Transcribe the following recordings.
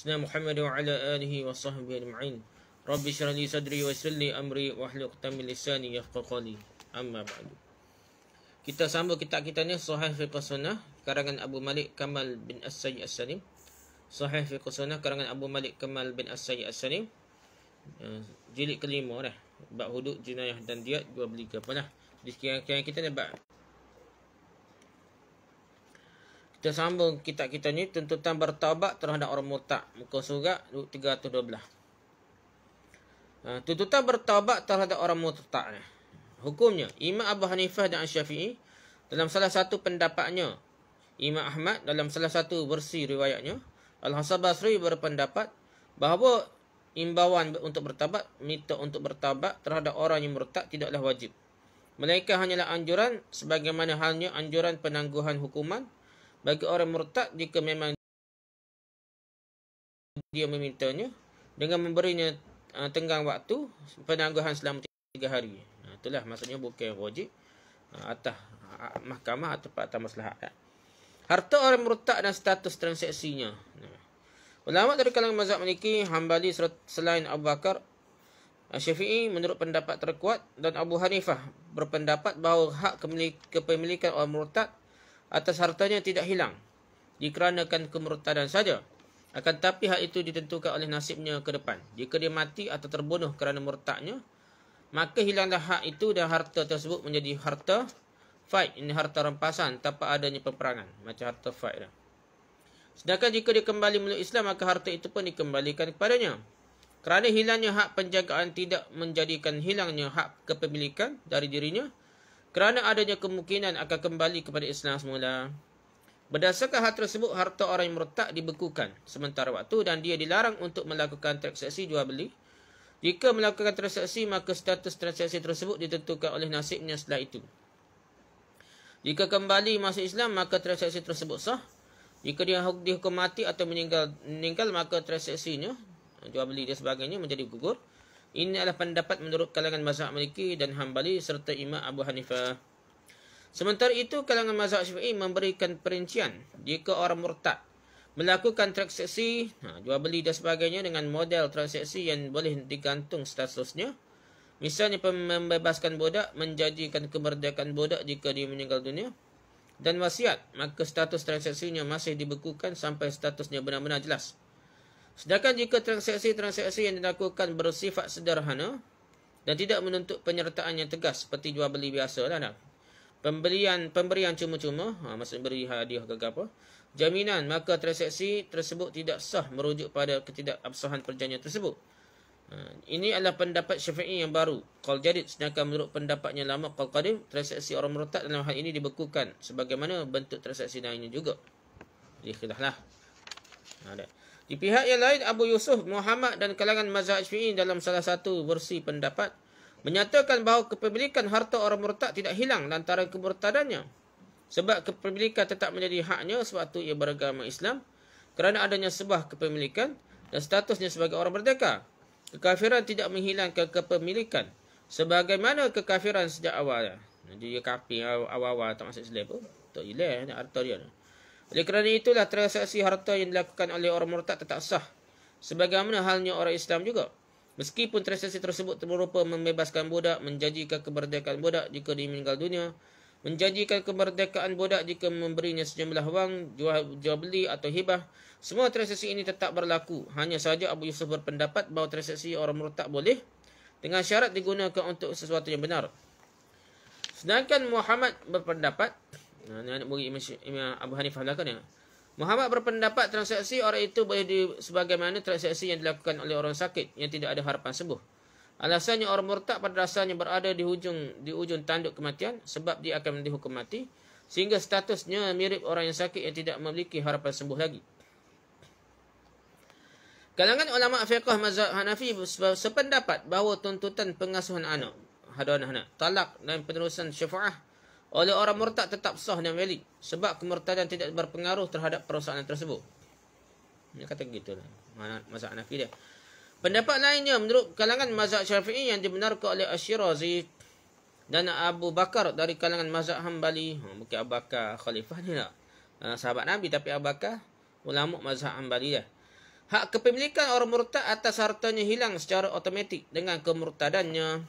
سيدنا محمد وعلى آله وصحبه أجمعين رب اشرح لي صدري ويسر لي amri, واحلل عقدة من لساني يفقهوا قولي أما بعد Kita sambung kitab kita ni Sahih fi Sunnah karangan Abu Malik Kamal bin As-Sayyid As-Salim. Sahih fi Sunnah karangan Abu Malik Kamal bin As-Sayyid As-Salim. Eh, jilid kelima lah. Bab hudud jinayah dan diat dua beli ke apa lah. Di sekian kita ni bab kita sambung kitab kita ni tuntutan bertaubat terhadap orang murtad muka surat 312. Ah, tuntutan bertaubat terhadap orang murtad ni. Hukumnya Imam Abu Hanifah dan Syafi'i dalam salah satu pendapatnya Imam Ahmad dalam salah satu versi riwayatnya Al-Hasan Basri berpendapat bahawa imbauan untuk bertaubat minta untuk bertaubat terhadap orang yang murtad tidaklah wajib. Mereka hanyalah anjuran sebagaimana halnya anjuran penangguhan hukuman bagi orang murtad jika memang dia memintanya dengan memberinya uh, tenggang waktu penangguhan selama tiga hari. Uh, itulah maksudnya bukan wajib uh, atas uh, mahkamah atau atas maslahat. Uh. Harta orang murtad dan status transaksinya. Uh. Ulama dari kalangan mazhab Maliki, Hambali selain Abu Bakar, uh, Syafi'i menurut pendapat terkuat dan Abu Hanifah berpendapat bahawa hak kepemilikan orang murtad atas hartanya tidak hilang dikarenakan kemurtadan saja. Akan tapi hak itu ditentukan oleh nasibnya ke depan. Jika dia mati atau terbunuh kerana murtadnya, maka hilanglah hak itu dan harta tersebut menjadi harta faid, Ini harta rampasan tanpa adanya peperangan. Macam harta faid Lah. Sedangkan jika dia kembali meluk Islam, maka harta itu pun dikembalikan kepadanya. Kerana hilangnya hak penjagaan tidak menjadikan hilangnya hak kepemilikan dari dirinya, kerana adanya kemungkinan akan kembali kepada Islam semula. Berdasarkan hal tersebut, harta orang yang meretak dibekukan sementara waktu dan dia dilarang untuk melakukan transaksi jual beli. Jika melakukan transaksi, maka status transaksi tersebut ditentukan oleh nasibnya setelah itu. Jika kembali masuk Islam, maka transaksi tersebut sah. Jika dia dihukum mati atau meninggal, meninggal maka transaksinya, jual beli dan sebagainya menjadi gugur. Ini adalah pendapat menurut kalangan mazhab Maliki dan Hambali serta Imam Abu Hanifah. Sementara itu, kalangan mazhab Syafi'i memberikan perincian jika orang murtad melakukan transaksi ha, jual beli dan sebagainya dengan model transaksi yang boleh digantung statusnya. Misalnya membebaskan budak menjadikan kemerdekaan budak jika dia meninggal dunia dan wasiat maka status transaksinya masih dibekukan sampai statusnya benar-benar jelas. Sedangkan jika transaksi-transaksi yang dilakukan bersifat sederhana dan tidak menuntut penyertaan yang tegas seperti jual beli biasa lah nak. Pemberian pemberian cuma-cuma, ha, maksud beri hadiah ke apa? Jaminan maka transaksi tersebut tidak sah merujuk pada ketidakabsahan perjanjian tersebut. Ha, ini adalah pendapat Syafi'i yang baru. Qal jadid sedangkan menurut pendapatnya lama qal qadim transaksi orang murtad dalam hal ini dibekukan sebagaimana bentuk transaksi lainnya juga. Jadi khilaf lah. Ha, dah. Di pihak yang lain, Abu Yusuf Muhammad dan kalangan mazhab syi'i dalam salah satu versi pendapat menyatakan bahawa kepemilikan harta orang murtad tidak hilang lantaran kemurtadannya. Sebab kepemilikan tetap menjadi haknya sewaktu ia beragama Islam kerana adanya sebuah kepemilikan dan statusnya sebagai orang merdeka. Kekafiran tidak menghilangkan kepemilikan sebagaimana kekafiran sejak awalnya. Jadi ia kapi awal-awal tak masuk Islam pun. Tak hilang harta dia. Ni. Oleh kerana itulah transaksi harta yang dilakukan oleh orang murtad tetap sah. Sebagaimana halnya orang Islam juga. Meskipun transaksi tersebut berupa membebaskan budak, menjanjikan kemerdekaan budak jika dia meninggal dunia, menjanjikan kemerdekaan budak jika memberinya sejumlah wang, jual, jual beli atau hibah, semua transaksi ini tetap berlaku. Hanya sahaja Abu Yusuf berpendapat bahawa transaksi orang murtad boleh dengan syarat digunakan untuk sesuatu yang benar. Sedangkan Muhammad berpendapat, Nah, anak murid Imam Abu Hanifah lah kan ya. Muhammad berpendapat transaksi orang itu boleh di, sebagaimana transaksi yang dilakukan oleh orang sakit yang tidak ada harapan sembuh. Alasannya orang murtad pada dasarnya berada di hujung di ujung tanduk kematian sebab dia akan dihukum mati sehingga statusnya mirip orang yang sakit yang tidak memiliki harapan sembuh lagi. Kalangan ulama fiqh mazhab Hanafi sependapat bahawa tuntutan pengasuhan anak, hadon anak, talak dan penerusan syafaah oleh orang murtad tetap sah dan valid sebab kemurtadan tidak berpengaruh terhadap perusahaan tersebut. Dia kata begitu. Mana masalah Hanafi dia. Pendapat lainnya menurut kalangan mazhab Syafi'i yang dibenarkan oleh Asy-Syirazi dan Abu Bakar dari kalangan mazhab Hambali, ha, bukan Abu Bakar khalifah ni lah. Ha, sahabat Nabi tapi Abu Bakar ulama mazhab Hambali lah. Hak kepemilikan orang murtad atas hartanya hilang secara automatik dengan kemurtadannya.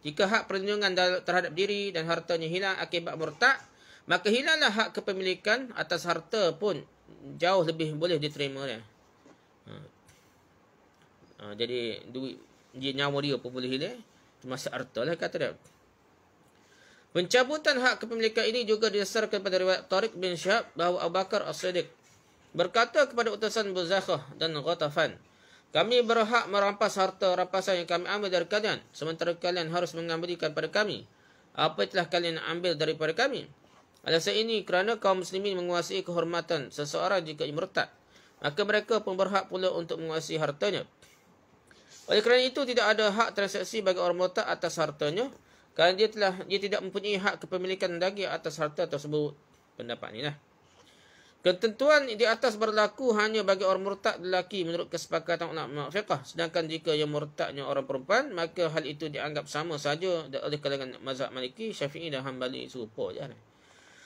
Jika hak perlindungan terhadap diri dan hartanya hilang akibat murtad, maka hilanglah hak kepemilikan atas harta pun jauh lebih boleh diterima. Ha. Ha, jadi duit dia nyawa dia pun boleh hilang. Termasa harta lah kata dia. Pencabutan hak kepemilikan ini juga didasarkan pada riwayat Tariq bin Syahab bahawa Abu Bakar As-Siddiq berkata kepada utusan Buzakhah dan Ghatafan. Kami berhak merampas harta rampasan yang kami ambil dari kalian. Sementara kalian harus mengambilkan pada kami. Apa telah kalian ambil daripada kami? Alasan ini kerana kaum muslimin menguasai kehormatan seseorang jika ia murtad. Maka mereka pun berhak pula untuk menguasai hartanya. Oleh kerana itu, tidak ada hak transaksi bagi orang murtad atas hartanya. Kerana dia telah dia tidak mempunyai hak kepemilikan daging atas harta tersebut. Pendapat ini lah. Ketentuan di atas berlaku hanya bagi orang murtad lelaki menurut kesepakatan ulama fiqh. Sedangkan jika yang murtadnya orang perempuan, maka hal itu dianggap sama saja oleh kalangan mazhab maliki, syafi'i dan hambali serupa. Jari.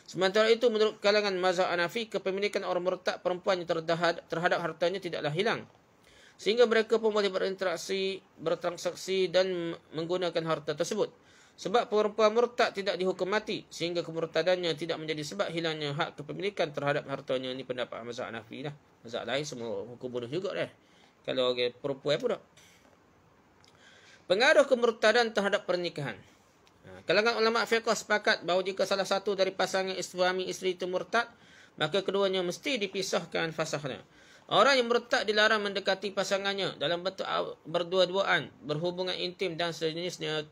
Sementara itu, menurut kalangan mazhab anafi, kepemilikan orang murtad perempuan yang terdahad, terhadap hartanya tidaklah hilang. Sehingga mereka pun boleh berinteraksi, bertransaksi dan menggunakan harta tersebut. Sebab perempuan murtad tidak dihukum mati sehingga kemurtadannya tidak menjadi sebab hilangnya hak kepemilikan terhadap hartanya. Ini pendapat mazhab Hanafi lah. Mazhab lain semua hukum bunuh juga lah. Kalau orang perempuan pun tak. Pengaruh kemurtadan terhadap pernikahan. Ha, kalangan ulama fiqh sepakat bahawa jika salah satu dari pasangan suami isteri itu murtad, maka keduanya mesti dipisahkan fasahnya. Orang yang murtad dilarang mendekati pasangannya dalam bentuk berdua-duaan, berhubungan intim dan sejenisnya.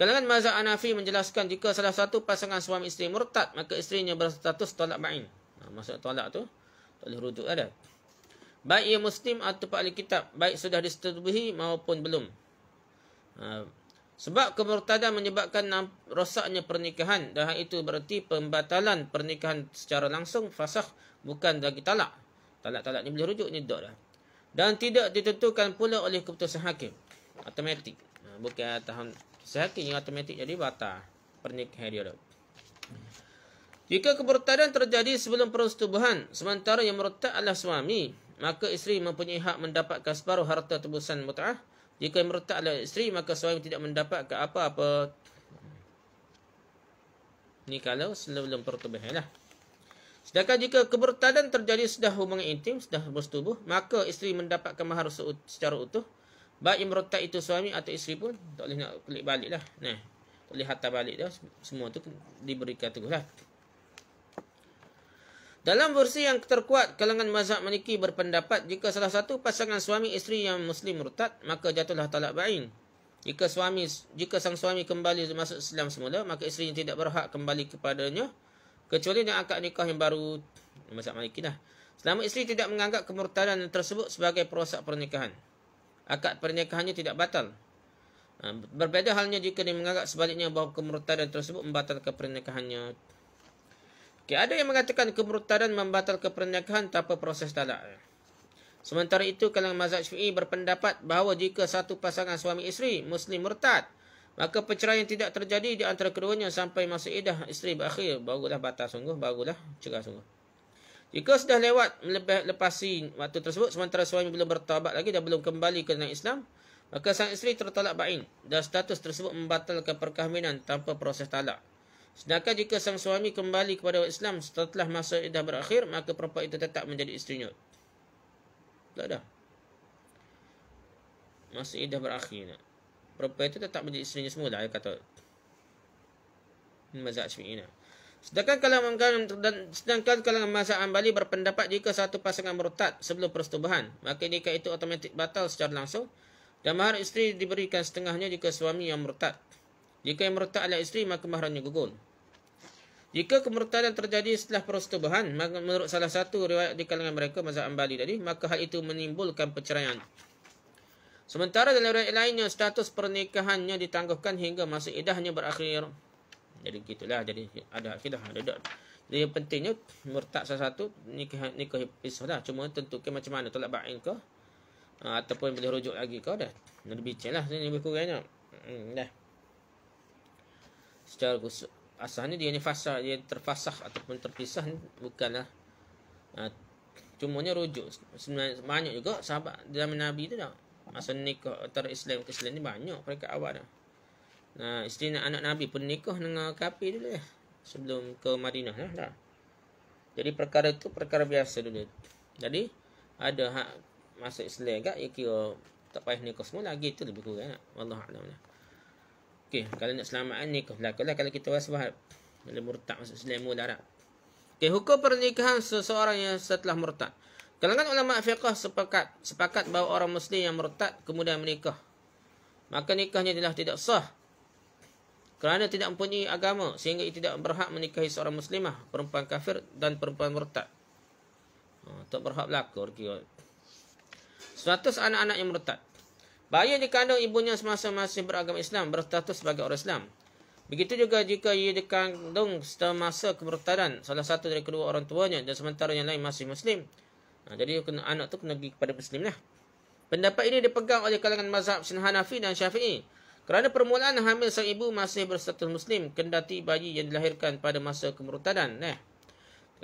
Kalangan mazhab Hanafi menjelaskan jika salah satu pasangan suami isteri murtad, maka isterinya berstatus tolak ba'in. Nah, ha, maksud tolak tu, tak boleh rujuk ada. Baik ia muslim atau ahli kitab, baik sudah disetubuhi maupun belum. Ha, sebab kemurtadan menyebabkan rosaknya pernikahan, dan hal itu berarti pembatalan pernikahan secara langsung, fasakh, bukan lagi talak. Talak-talak ni boleh rujuk, ni duduk dah. Dan tidak ditentukan pula oleh keputusan hakim. Automatik. Ha, bukan tahun Setting yang automatik jadi batal pernikahan dia tu. Jika kebertadan terjadi sebelum persetubuhan, sementara yang murtad adalah suami, maka isteri mempunyai hak mendapatkan separuh harta tebusan mut'ah. Jika yang murtad adalah isteri, maka suami tidak mendapatkan apa-apa. Ini kalau sebelum persetubuhan lah. Sedangkan jika kebertadan terjadi sudah hubungan intim, sudah bersetubuh, maka isteri mendapatkan mahar secara utuh. Baik yang merotak itu suami atau isteri pun tak boleh nak klik balik lah. Nah, tak boleh hantar balik dah. Semua tu diberikan tu lah. Dalam versi yang terkuat, kalangan mazhab maliki berpendapat jika salah satu pasangan suami isteri yang muslim murtad, maka jatuhlah talak bain. Jika suami jika sang suami kembali masuk Islam semula, maka isteri yang tidak berhak kembali kepadanya kecuali dengan akad nikah yang baru mazhab maliki lah. Selama isteri tidak menganggap kemurtadan tersebut sebagai perosak pernikahan akad pernikahannya tidak batal. Ha, berbeza halnya jika dia menganggap sebaliknya bahawa kemurtadan tersebut membatalkan pernikahannya. Okay, ada yang mengatakan kemurtadan membatalkan pernikahan tanpa proses talak. Sementara itu kalangan mazhab Syafi'i berpendapat bahawa jika satu pasangan suami isteri muslim murtad, maka perceraian tidak terjadi di antara keduanya sampai masa idah isteri berakhir, barulah batal sungguh, barulah cerai sungguh. Jika sudah lewat lepasi waktu tersebut, sementara suami belum bertaubat lagi dan belum kembali ke dalam Islam, maka sang isteri tertolak bain dan status tersebut membatalkan perkahwinan tanpa proses talak. Sedangkan jika sang suami kembali kepada Islam setelah masa iddah berakhir, maka perempuan itu tetap menjadi isterinya. Tak ada. Masa iddah berakhir. Perempuan itu tetap menjadi isterinya semula. Dia kata. Mazat syuminah. Sedangkan kalangan dan sedangkan kalangan masa ambali berpendapat jika satu pasangan murtad sebelum persetubuhan, maka nikah itu otomatik batal secara langsung dan mahar isteri diberikan setengahnya jika suami yang murtad. Jika yang murtad adalah isteri, maka maharnya gugur. Jika kemurtadan terjadi setelah persetubuhan, menurut salah satu riwayat di kalangan mereka, masa ambali tadi, maka hal itu menimbulkan perceraian. Sementara dalam riwayat lainnya, status pernikahannya ditangguhkan hingga masa idahnya berakhir. Jadi gitulah jadi ada akidah ada dak. Jadi yang pentingnya murtad salah satu nikah nikah pisah dah. Cuma tentukan macam mana tolak ba'in ke ha, ataupun boleh rujuk lagi ke dah. Nak bincanglah sini lebih kurangnya. Hmm dah. Secara khusus asalnya dia ni fasah dia terfasah ataupun terpisah bukanlah. Ha, Cuma nya rujuk sebenarnya banyak juga sahabat dalam Nabi tu dah. Masa nikah antara Islam ke Islam ni banyak mereka awal dah uh, isteri nak anak Nabi pun nikah dengan kapi dulu ya. Sebelum ke Madinah lah. Ya. Jadi perkara tu perkara biasa dulu. Jadi ada hak masuk Islam juga. Ya kira tak payah nikah semua lagi tu lebih kurang. Ya. Wallahualam lah. Okey, kalau nak selamatkan nikah lah. kalau kita wasbah. Kalau murtad masuk Islam mula lah. Okey, hukum pernikahan seseorang yang setelah murtad. Kalangan ulama fiqah sepakat sepakat bahawa orang muslim yang murtad kemudian menikah maka nikahnya adalah tidak sah kerana tidak mempunyai agama sehingga ia tidak berhak menikahi seorang muslimah perempuan kafir dan perempuan murtad ha, tak berhak berlaku kira status anak-anak yang murtad bayi yang dikandung ibunya semasa masih beragama Islam berstatus sebagai orang Islam begitu juga jika ia dikandung semasa kemurtadan salah satu dari kedua orang tuanya dan sementara yang lain masih muslim ha, jadi anak tu kena pergi kepada muslim lah pendapat ini dipegang oleh kalangan mazhab Sinhanafi dan Syafi'i kerana permulaan hamil sang ibu masih berstatus Muslim, kendati bayi yang dilahirkan pada masa kemurtadan. Eh.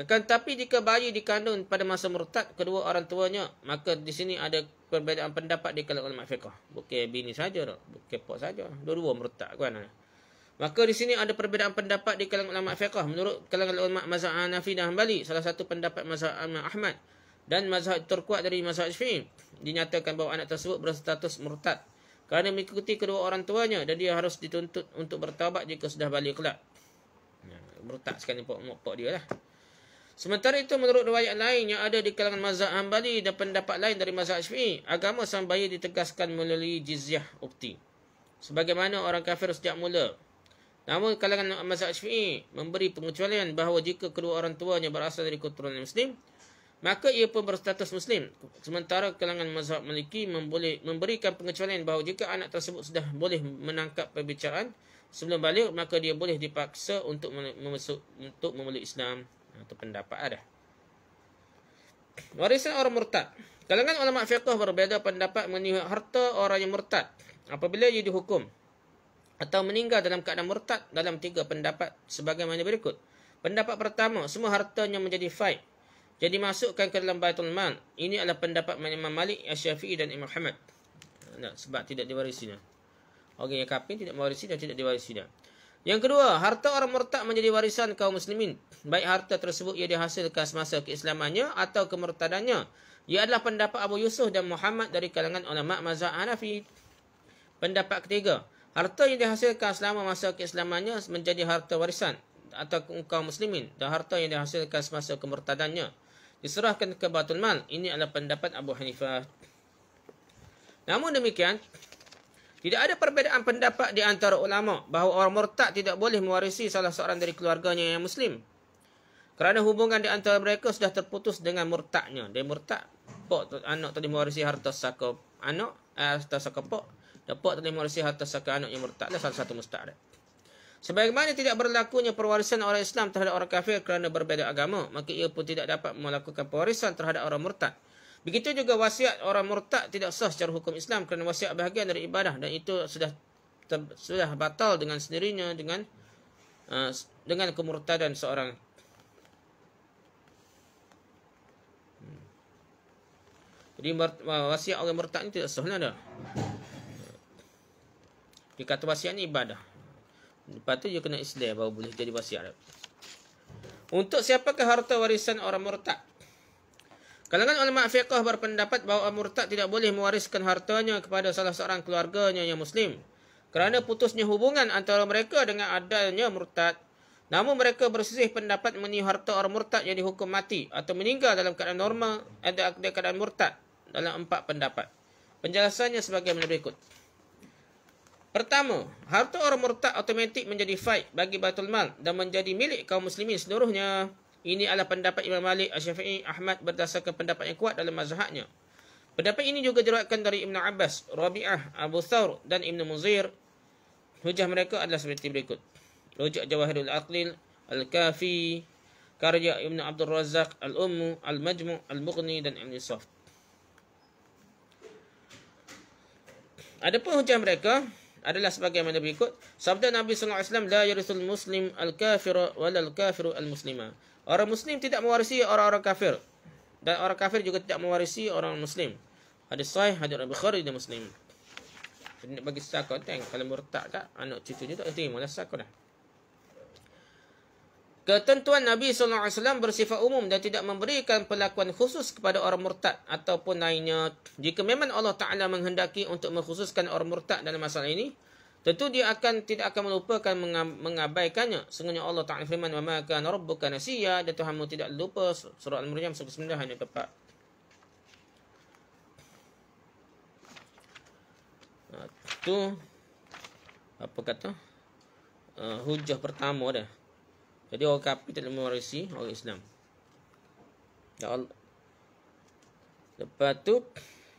Kan, tapi jika bayi dikandung pada masa murtad kedua orang tuanya, maka di sini ada perbezaan pendapat di kalangan ulama fiqh. Bukan bini saja, bukan pak saja. Dua-dua murtad kan. Eh. Maka di sini ada perbezaan pendapat di kalangan ulama fiqh. Menurut kalangan ulama mazhab Hanafi dan Hambali, salah satu pendapat mazhab Ahmad dan mazhab terkuat dari mazhab Syafi'i dinyatakan bahawa anak tersebut berstatus murtad kerana mengikuti kedua orang tuanya dan dia harus dituntut untuk bertaubat jika sudah balik kelak. Ya, bertak sekali pok pok dia lah. Sementara itu menurut riwayat lain yang ada di kalangan mazhab Hambali dan pendapat lain dari mazhab Syafi'i, agama sang bayi ditegaskan melalui jizyah ukti. Sebagaimana orang kafir sejak mula. Namun kalangan mazhab Syafi'i memberi pengecualian bahawa jika kedua orang tuanya berasal dari keturunan Muslim, maka ia pun berstatus Muslim. Sementara kalangan mazhab maliki memboleh, memberikan pengecualian bahawa jika anak tersebut sudah boleh menangkap perbicaraan sebelum balik, maka dia boleh dipaksa untuk memasuk, untuk memeluk Islam. atau ha, pendapat ada. Warisan orang murtad. Kalangan ulama fiqh berbeza pendapat mengenai harta orang yang murtad apabila ia dihukum atau meninggal dalam keadaan murtad dalam tiga pendapat sebagaimana berikut. Pendapat pertama, semua hartanya menjadi faid jadi masukkan ke dalam Baitul Mal. Ini adalah pendapat Imam Malik, Syafi'i dan Imam Ahmad. Nah, sebab tidak diwarisi dia. Orang yang kafir tidak mewarisi dan tidak diwarisi dia. Yang kedua, harta orang murtad menjadi warisan kaum muslimin. Baik harta tersebut ia dihasilkan semasa keislamannya atau kemurtadannya. Ia adalah pendapat Abu Yusuf dan Muhammad dari kalangan ulama mazhab Hanafi. Pendapat ketiga, harta yang dihasilkan selama masa keislamannya menjadi harta warisan atau kaum muslimin dan harta yang dihasilkan semasa kemurtadannya diserahkan ke Batul Mal. Ini adalah pendapat Abu Hanifah. Namun demikian, tidak ada perbezaan pendapat di antara ulama bahawa orang murtad tidak boleh mewarisi salah seorang dari keluarganya yang Muslim. Kerana hubungan di antara mereka sudah terputus dengan murtadnya. dari murtad, pok anak tadi mewarisi harta saka anak, eh, harta saka pok. Dan pok tadi mewarisi harta sakap anak yang murtad. Dia salah satu mustahil. Sebagaimana tidak berlakunya perwarisan orang Islam terhadap orang kafir kerana berbeza agama, maka ia pun tidak dapat melakukan perwarisan terhadap orang murtad. Begitu juga wasiat orang murtad tidak sah secara hukum Islam kerana wasiat bahagian dari ibadah dan itu sudah sudah batal dengan sendirinya dengan uh, dengan kemurtadan seorang. Hmm. Jadi uh, wasiat orang murtad ini tidak sah. Dikata wasiat ini ibadah. Lepas tu dia kena Islam baru boleh jadi wasiat. Arab. Untuk siapakah harta warisan orang murtad? Kalangan ulama fiqah berpendapat bahawa orang murtad tidak boleh mewariskan hartanya kepada salah seorang keluarganya yang Muslim. Kerana putusnya hubungan antara mereka dengan adanya murtad. Namun mereka bersisih pendapat mengenai harta orang murtad yang dihukum mati atau meninggal dalam keadaan normal dan keadaan murtad dalam empat pendapat. Penjelasannya sebagai berikut. Pertama, harta orang murtad otomatik menjadi faid bagi batul Mal dan menjadi milik kaum muslimin seluruhnya. Ini adalah pendapat Imam Malik Asyafi'i Ahmad berdasarkan pendapat yang kuat dalam mazhabnya. Pendapat ini juga diriwayatkan dari Ibn Abbas, Rabi'ah, Abu Thawr dan Ibn Muzir. Hujah mereka adalah seperti berikut. Rujuk Jawahirul Aqlil, Al-Kafi, Karya Ibn Abdul Razak, Al-Ummu, Al-Majmu', Al-Mughni dan Ibn Soft. Adapun hujah mereka, adalah sebagaimana berikut. Sabda Nabi Sallallahu Alaihi Wasallam, "La yarithul muslim al-kafir wa al-kafir al-muslima." Orang muslim tidak mewarisi orang-orang kafir dan orang kafir juga tidak mewarisi orang muslim. Ada sahih hadis Abu Bukhari dan Muslim. bagi sakot kan kalau murtad tak anak cucunya tak terima lah sakot dah. Ketentuan Nabi sallallahu alaihi wasallam bersifat umum dan tidak memberikan perlakuan khusus kepada orang murtad ataupun lainnya. Jika memang Allah Taala menghendaki untuk mengkhususkan orang murtad dalam masalah ini, tentu dia akan tidak akan melupakan mengabaikannya. Sungguhnya Allah Taala firman, "Wa ma kana rabbuka dan Tuhanmu tidak lupa. Surah Al-Maryam 9 hanya tepat. Itu apa kata? Uh, hujah pertama dah. Jadi orang kafir tak mewarisi orang Islam. Ya Allah. Lepas tu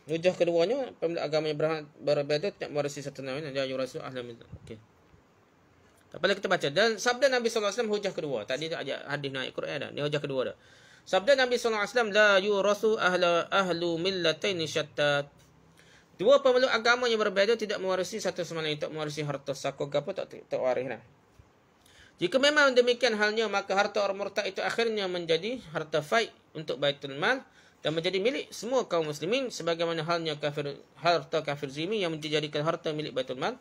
Nujah keduanya Pemilik agama yang berhak berbeda Tidak mewarisi satu nama Dia ayu rasul ahli minta Okey Tak boleh kita baca Dan sabda Nabi SAW Hujah kedua Tadi ada hadis naik Quran dah Ini hujah kedua dah Sabda Nabi SAW La yu rasul ahla ahlu millatain syattat Dua pemeluk agama yang berbeza Tidak mewarisi satu sama lain Tak mewarisi harta Sakur gapa tak, tak waris lah jika memang demikian halnya, maka harta Ur-Murtad itu akhirnya menjadi harta faid untuk Baitul Mal dan menjadi milik semua kaum muslimin sebagaimana halnya kafir, harta kafir zimi yang dijadikan harta milik Baitul Mal.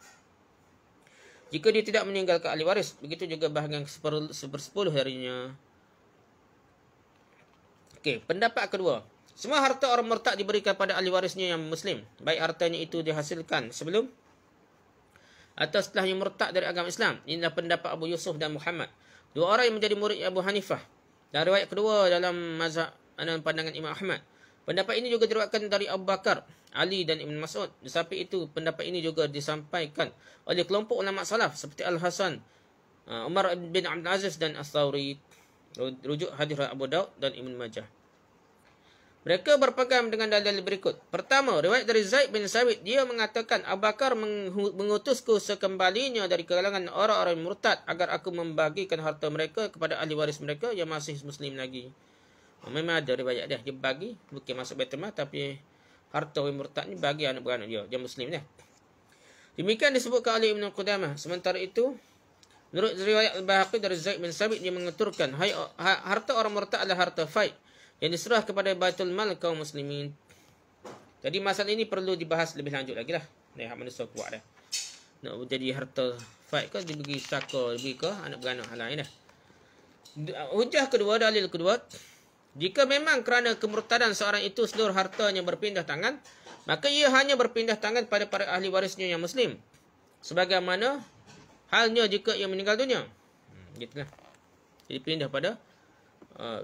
Jika dia tidak meninggalkan ahli waris, begitu juga bahagian sepersepuluh harinya. Okey, pendapat kedua. Semua harta orang murtad diberikan pada ahli warisnya yang muslim. Baik hartanya itu dihasilkan sebelum atau setelah yang murtad dari agama Islam. Inilah pendapat Abu Yusuf dan Muhammad. Dua orang yang menjadi murid Abu Hanifah. Dan riwayat kedua dalam mazhab dan pandangan Imam Ahmad. Pendapat ini juga diriwayatkan dari Abu Bakar, Ali dan Ibn Mas'ud. Sampai itu, pendapat ini juga disampaikan oleh kelompok ulama salaf seperti Al-Hasan, uh, Umar bin Abdul Aziz dan As-Sawri. Rujuk hadirat Abu Daud dan Ibn Majah. Mereka berpegang dengan dalil berikut. Pertama, riwayat dari Zaid bin Sabit. Dia mengatakan, Abu Bakar mengutusku sekembalinya dari kalangan orang-orang murtad agar aku membagikan harta mereka kepada ahli waris mereka yang masih Muslim lagi. Ha, memang ada riwayat dia. Dia bagi, bukan masuk betul tapi harta orang murtad ni bagi anak-anak dia, dia Muslim dia. Demikian disebutkan oleh Ibn Qudamah. Sementara itu, menurut riwayat Al-Bahaqi dari Zaid bin Sabit, dia mengaturkan, ha, harta orang murtad adalah harta faid yang diserah kepada Baitul Mal kaum muslimin. Jadi masalah ini perlu dibahas lebih lanjut lagi lah. Ini hak manusia kuat dah. Nak jadi harta faid ke, dia pergi saka, dia pergi ke anak beranak hal lain dah. Ah, hujah kedua, dalil kedua. Jika memang kerana kemurtadan seorang itu seluruh hartanya berpindah tangan, maka ia hanya berpindah tangan pada para ahli warisnya yang muslim. Sebagaimana halnya jika ia meninggal dunia. Hmm, Gitulah. Jadi pindah pada uh,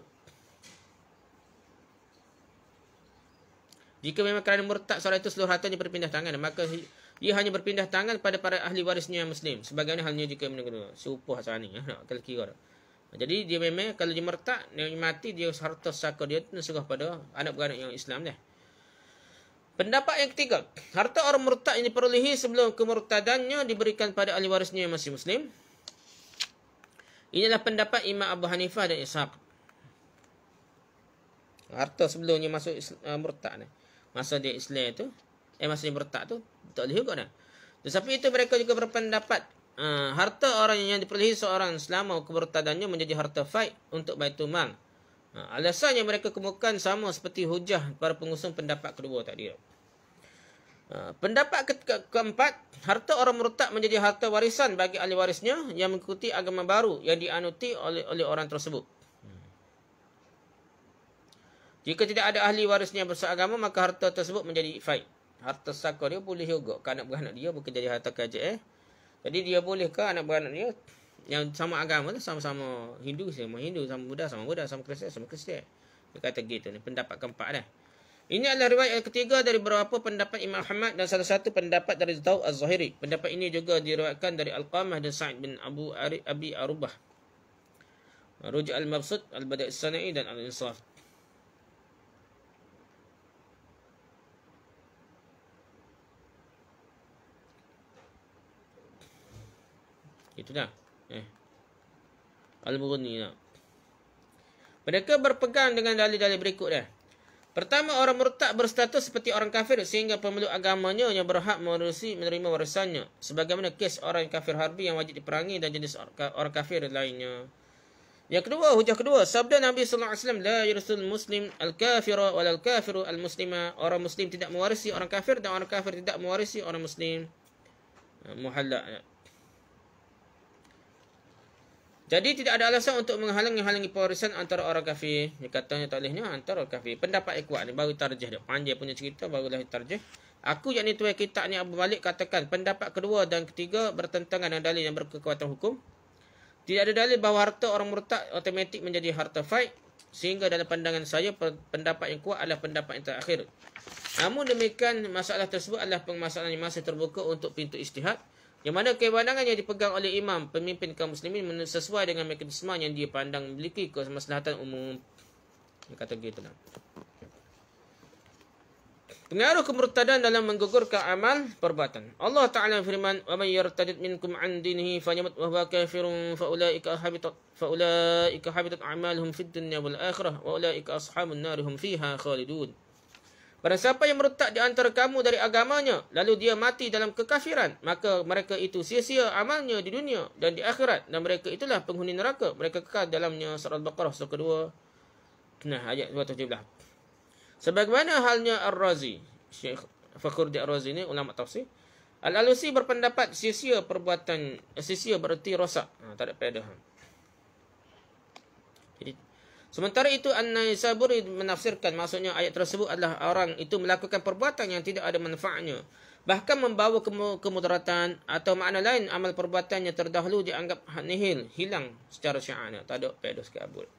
Jika memang kerana murtad seorang itu seluruh hartanya berpindah tangan, maka ia hanya berpindah tangan pada para ahli warisnya yang Muslim. Sebagainya halnya jika menunggu supuh asal ni. Ha, Jadi dia memang kalau dia murtad, dia mati, dia harta saka dia terserah pada anak anak yang Islam dia. Pendapat yang ketiga, harta orang murtad yang diperolehi sebelum kemurtadannya diberikan pada ahli warisnya yang masih Muslim. Inilah pendapat Imam Abu Hanifah dan Ishaq. Harta sebelumnya masuk uh, murtad ni masa dia Islam tu eh masa dia murtad tu tak boleh juga dah. Tetapi itu mereka juga berpendapat uh, harta orang yang diperolehi seorang selama kemurtadannya menjadi harta faid untuk Baitul Mal. Uh, alasannya mereka kemukakan sama seperti hujah para pengusung pendapat kedua tadi. Uh, pendapat ke- ke- keempat, harta orang murtad menjadi harta warisan bagi ahli warisnya yang mengikuti agama baru yang dianuti oleh oleh orang tersebut. Jika tidak ada ahli warisnya yang bersagama, maka harta tersebut menjadi faid. Harta saka dia boleh juga. Kanak-beranak dia bukan jadi harta kerajaan. Eh? Jadi dia boleh ke anak-beranak dia yang sama agama tu sama-sama Hindu, sama Hindu, sama Buddha, sama Buddha, sama Kristian, sama Kristian. Dia kata gitu ni. Pendapat keempat dah. Ini adalah riwayat ketiga dari beberapa pendapat Imam Ahmad dan salah satu pendapat dari Zaw Az-Zahiri. Pendapat ini juga diriwayatkan dari Al-Qamah dan Sa'id bin Abu Ari, Abi Arubah. Ruj al-Mabsud, Al-Bada'i Sana'i dan Al-Insaf. Itulah. Eh. Al-Muruni lah. Mereka berpegang dengan dalil-dalil berikut dia. Pertama, orang murtad berstatus seperti orang kafir sehingga pemeluk agamanya yang berhak menerusi menerima warisannya. Sebagaimana kes orang kafir harbi yang wajib diperangi dan jenis orang kafir lainnya. Yang kedua, hujah kedua. Sabda Nabi SAW, La yurusul muslim al-kafira walal kafiru al-muslima. Orang muslim tidak mewarisi orang kafir dan orang kafir tidak mewarisi orang muslim. Ha, muhallak. Jadi tidak ada alasan untuk menghalangi-halangi perwarisan antara orang kafir. Dia katanya tak antara orang kafir. Pendapat yang kuat ni baru tarjah dia. Panjang punya cerita barulah tarjah. Aku yang ni tuai kitab ni Abu Malik katakan pendapat kedua dan ketiga bertentangan dengan dalil yang berkekuatan hukum. Tidak ada dalil bahawa harta orang murtad otomatik menjadi harta faid. Sehingga dalam pandangan saya pendapat yang kuat adalah pendapat yang terakhir. Namun demikian masalah tersebut adalah permasalahan yang masih terbuka untuk pintu istihad. Yang mana kewenangan yang dipegang oleh imam pemimpin kaum muslimin sesuai dengan mekanisme yang dia pandang memiliki kemaslahatan umum. Dia kata gitu lah. Pengaruh kemurtadan dalam menggugurkan amal perbuatan. Allah Ta'ala firman, وَمَنْ يَرْتَدِدْ مِنْكُمْ عَنْ دِنِهِ فَنِمَتْ وَهُوَ كَافِرٌ فَأُولَٰئِكَ حَبِتَتْ أَعْمَالُهُمْ فِي الدُّنْيَا وَالْآخِرَةِ وَأُولَٰئِكَ أَصْحَابُ النَّارِ هُمْ فِيهَا خَالِدُونَ Barang siapa yang meretak di antara kamu dari agamanya, lalu dia mati dalam kekafiran, maka mereka itu sia-sia amalnya di dunia dan di akhirat. Dan mereka itulah penghuni neraka. Mereka kekal dalamnya. surat Al-Baqarah, surah kedua. Nah, ayat 217. Sebagaimana halnya Ar-Razi? Syekh Fakhur di Ar-Razi ini, ulama tafsir. Al-Alusi berpendapat sia-sia perbuatan, sia-sia berarti rosak. Ha, tak ada pedahan. Jadi, Sementara itu An-Naisaburi menafsirkan maksudnya ayat tersebut adalah orang itu melakukan perbuatan yang tidak ada manfaatnya. Bahkan membawa kemudaratan atau makna lain amal perbuatan yang terdahulu dianggap nihil, hilang secara syarana. Tak ada pedos kabul.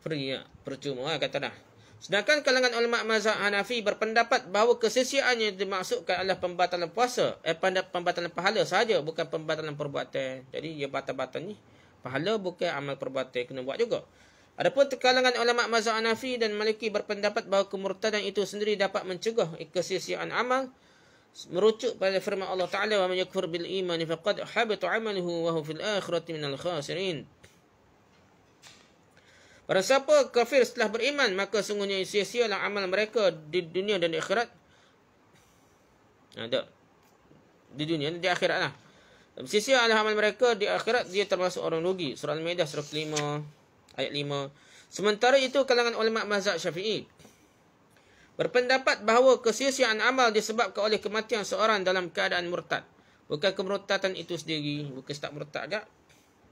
Pria, ya. percuma lah kata dah. Sedangkan kalangan ulama mazhab Hanafi berpendapat bahawa kesisian yang dimaksudkan adalah pembatalan puasa, eh, pembatalan pahala saja, bukan pembatalan perbuatan. Jadi, ia ya, batal-batal ni. Pahala bukan amal perbuatan kena buat juga. Adapun kalangan ulama mazhab Hanafi dan Maliki berpendapat bahawa kemurtadan itu sendiri dapat mencegah kesia amal merujuk pada firman Allah Taala wa may yakfur bil iman faqad habata 'amaluhu wa huwa fil akhirati minal khasirin. Para siapa kafir setelah beriman maka sungguhnya sia-sialah amal mereka di dunia dan di akhirat. Ada di dunia dan di akhiratlah. Sia-sialah amal mereka di akhirat dia termasuk orang rugi. Surah Al-Maidah surah 5 ayat 5. Sementara itu kalangan ulama mazhab Syafi'i berpendapat bahawa kesia amal disebabkan oleh kematian seorang dalam keadaan murtad. Bukan kemurtadan itu sendiri, bukan tak murtad agak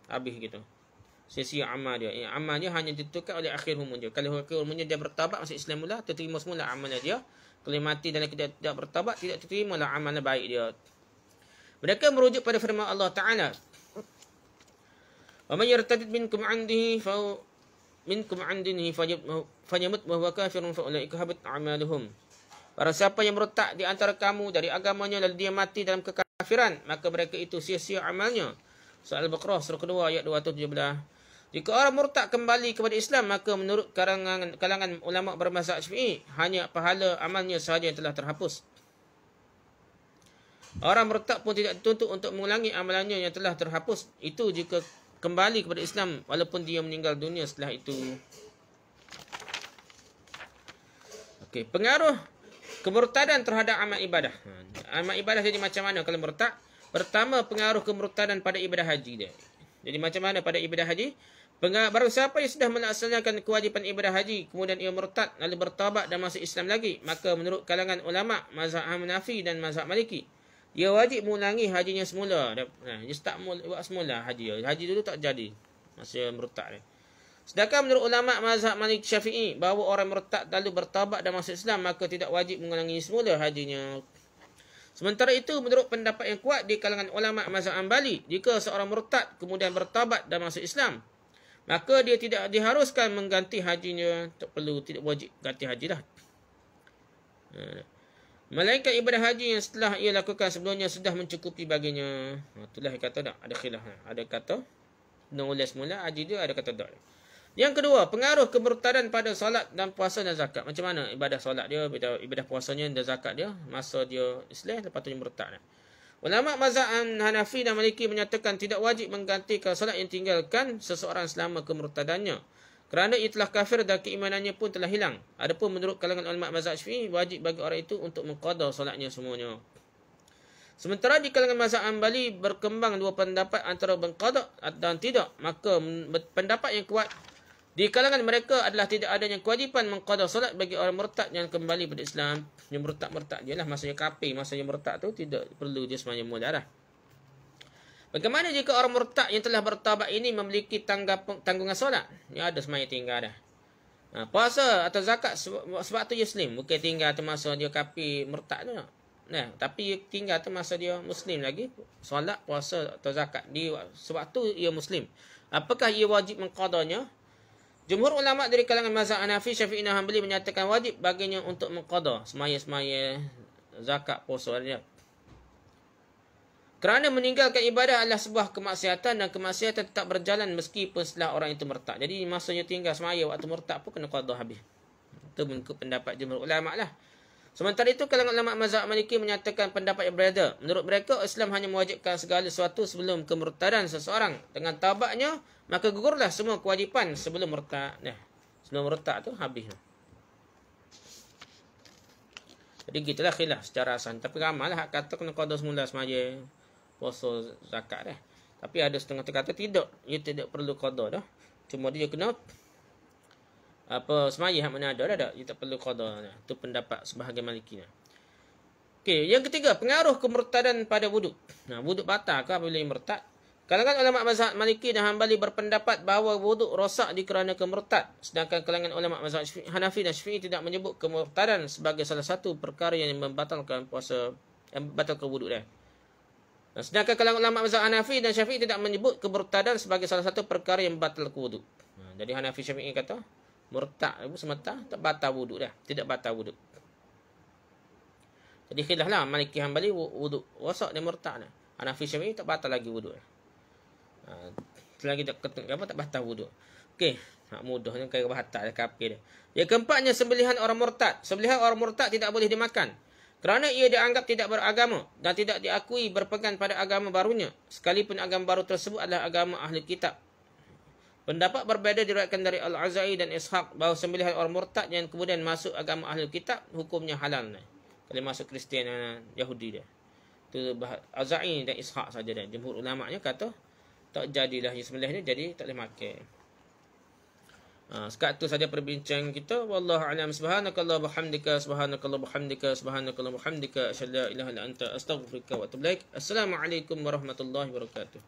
habis gitu. sia amal dia. Eh, amal dia hanya ditentukan oleh akhir umur Kalau akhir umur dia bertabat masuk Islam mula, terima semula amal dia. Kalau mati dan dia tidak bertabat, tidak terima lah amal baik dia. Mereka merujuk pada firman Allah Ta'ala. ومن يرتد منكم عن دينه فهو minkum an dinihi fanyamut bahwa kafirun fa'ulaika habat amaluhum. Para siapa yang meretak di antara kamu dari agamanya lalu dia mati dalam kekafiran, maka mereka itu sia-sia amalnya. Soal Al-Baqarah, surah kedua, ayat 217. Jika orang murtad kembali kepada Islam, maka menurut kalangan, kalangan ulama' bermazhab syafi'i, hanya pahala amalnya sahaja yang telah terhapus. Orang murtad pun tidak dituntut untuk mengulangi amalannya yang telah terhapus. Itu jika kembali kepada Islam walaupun dia meninggal dunia setelah itu. Okey, pengaruh kemurtadan terhadap amal ibadah. Ha, amal ibadah jadi macam mana kalau murtad? Pertama, pengaruh kemurtadan pada ibadah haji dia. Jadi macam mana pada ibadah haji? Pengaruh, baru siapa yang sudah melaksanakan kewajipan ibadah haji, kemudian ia murtad, lalu bertabak dan masuk Islam lagi. Maka menurut kalangan ulama' mazhab Hanafi dan mazhab Maliki, ia ya, wajib mengulangi hajinya semula. Dia ha, start buat semula haji. Haji dulu tak jadi. Masa merutak ni. Sedangkan menurut ulama mazhab Malik Syafi'i bahawa orang merutak lalu bertabat dan masuk Islam maka tidak wajib mengulangi semula hajinya. Sementara itu menurut pendapat yang kuat di kalangan ulama mazhab Ambali jika seorang merutak kemudian bertabat dan masuk Islam maka dia tidak diharuskan mengganti hajinya tak perlu tidak wajib ganti hajilah. Hmm. Ha. Malaikat ibadah haji yang setelah ia lakukan sebelumnya sudah mencukupi baginya. Ha, itulah dia kata tak. Ada khilaf. Ada kata. Nung ulas mula. Haji dia ada kata tak. Yang kedua, pengaruh kemurtadan pada solat dan puasa dan zakat. Macam mana ibadah solat dia, ibadah puasanya dan zakat dia, masa dia Islam, lepas tu dia murtad. Ulama mazhab Hanafi dan Maliki menyatakan tidak wajib menggantikan solat yang tinggalkan seseorang selama kemurtadannya. Kerana ia telah kafir dan keimanannya pun telah hilang. Adapun menurut kalangan ulama mazhab Syafi'i wajib bagi orang itu untuk mengqada solatnya semuanya. Sementara di kalangan mazhab Ambali berkembang dua pendapat antara mengqada dan tidak, maka pendapat yang kuat di kalangan mereka adalah tidak adanya kewajipan mengqada solat bagi orang murtad yang kembali pada Islam. Yang murtad-murtad dia lah. Maksudnya masa yang murtad tu tidak perlu dia semuanya mudarah. Bagaimana jika orang murtad yang telah bertawabat ini memiliki tangga, tanggungan solat? Ya, ada semuanya tinggal dah. Ha, puasa atau zakat sebab tu Muslim. Bukan tinggal tu masa dia kapi murtad tu. Nah, tapi tinggal tu masa dia Muslim lagi. Solat, puasa atau zakat. Di, sebab tu ia Muslim. Apakah ia wajib mengkodonya? Jumhur ulama dari kalangan mazhab Hanafi Syafi'i dan Hanbali menyatakan wajib baginya untuk mengqada semaya-semaya zakat puasa kerana meninggalkan ibadah adalah sebuah kemaksiatan dan kemaksiatan tetap berjalan meskipun setelah orang itu murtad. Jadi maksudnya tinggal semaya waktu murtad pun kena qadha habis. Itu mengikut pendapat jumhur ulama lah. Sementara itu kalangan ulama mazhab Maliki menyatakan pendapat yang berbeza. Menurut mereka Islam hanya mewajibkan segala sesuatu sebelum kemurtadan seseorang. Dengan taubatnya maka gugurlah semua kewajipan sebelum murtad. Nah, sebelum murtad tu habis. Jadi gitulah khilaf secara asal. Tapi ramalah lah kata kena qadha semula semaya puasa zakat dah. Tapi ada setengah tu kata tidak, dia tidak perlu qada dah. Cuma dia kena apa semayih hak mana ada dah tak? Dia tak perlu qada dah. Tu pendapat sebahagian Maliki dah. Okey, yang ketiga, pengaruh kemurtadan pada wuduk. Nah, wuduk batal ke apabila yang murtad? Kalangan ulama mazhab Maliki dan Hambali berpendapat bahawa wuduk rosak dikarenakan murtad. Sedangkan kalangan ulama mazhab Hanafi dan Syafi'i tidak menyebut kemurtadan sebagai salah satu perkara yang membatalkan puasa yang membatalkan wuduk dia. Sedangkan kalangan ulama mazhab Hanafi dan Syafi'i tidak menyebut kemurtadan sebagai salah satu perkara yang batal wuduk. Ha, jadi Hanafi Syafi'i kata murtad itu semata tak batal wuduk dah, tidak batal wuduk. Jadi khilaf lah Maliki Hanbali wuduk wasak dia murtad dah. Hanafi Syafi'i tak batal lagi wuduk. Ha selagi tak ketuk apa tak batal wuduk. Okey, nak ha, mudahnya kayak batal. tak ada kafir dia. Yang keempatnya sembelihan orang murtad. Sembelihan orang murtad tidak boleh dimakan. Kerana ia dianggap tidak beragama dan tidak diakui berpegang pada agama barunya, sekalipun agama baru tersebut adalah agama ahli kitab. Pendapat berbeza diraikan dari Al-Azai dan Ishaq bahawa sembilan orang murtad yang kemudian masuk agama ahli kitab, hukumnya halal. Kalau masuk Kristian dan Yahudi dia. Itu Al-Azai dan Ishaq saja dia. Jumhur ulama'nya kata, tak jadilah yang sembilan ini jadi tak boleh makan. Ha, sekat tu saja perbincangan kita wallahu a'lam subhanakallah bihamdika subhanakallah bihamdika subhanakallah bihamdika asyhadu an la ilaha illa anta astaghfiruka wa atubu assalamualaikum warahmatullahi wabarakatuh